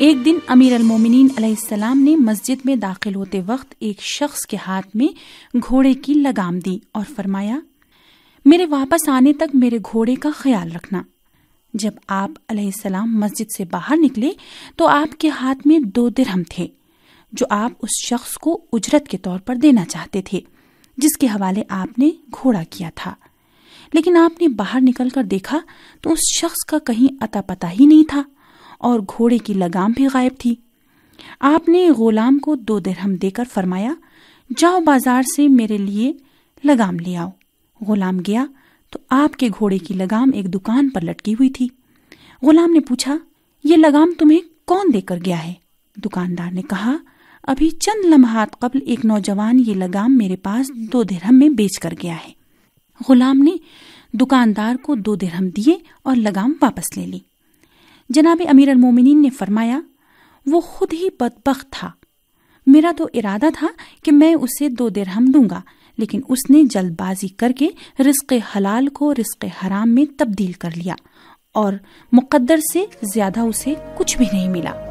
एक दिन अमीर अलमोमिन सलाम ने मस्जिद में दाखिल होते वक्त एक शख्स के हाथ में घोड़े की लगाम दी और फरमाया मेरे वापस आने तक मेरे घोड़े का ख्याल रखना जब आप सलाम मस्जिद से बाहर निकले तो आपके हाथ में दो दिरहम थे जो आप उस शख्स को उजरत के तौर पर देना चाहते थे जिसके हवाले आपने घोड़ा किया था लेकिन आपने बाहर निकलकर देखा तो उस शख्स का कहीं अता पता ही नहीं था और घोड़े की लगाम भी गायब थी आपने गुलाम को दो दरहम देकर फरमाया जाओ बाजार से मेरे लिए लगाम ले आओ गुलाम गया तो आपके घोड़े की लगाम एक दुकान पर लटकी हुई थी गुलाम ने पूछा ये लगाम तुम्हें कौन देकर गया है दुकानदार ने कहा अभी चंद लम्हात कबल एक नौजवान ये लगाम मेरे पास दो दरहम में बेच कर गया है गुलाम ने दुकानदार को दो दरहम दिए और लगाम वापस ले ली जनाब अमीर अलमोमिन ने फरमाया वो खुद ही बदबक था मेरा तो इरादा था कि मैं उसे दो दिरहम दूंगा लेकिन उसने जल्दबाजी करके रिस्क हलाल को रिस्क हराम में तब्दील कर लिया और मुकद्दर से ज्यादा उसे कुछ भी नहीं मिला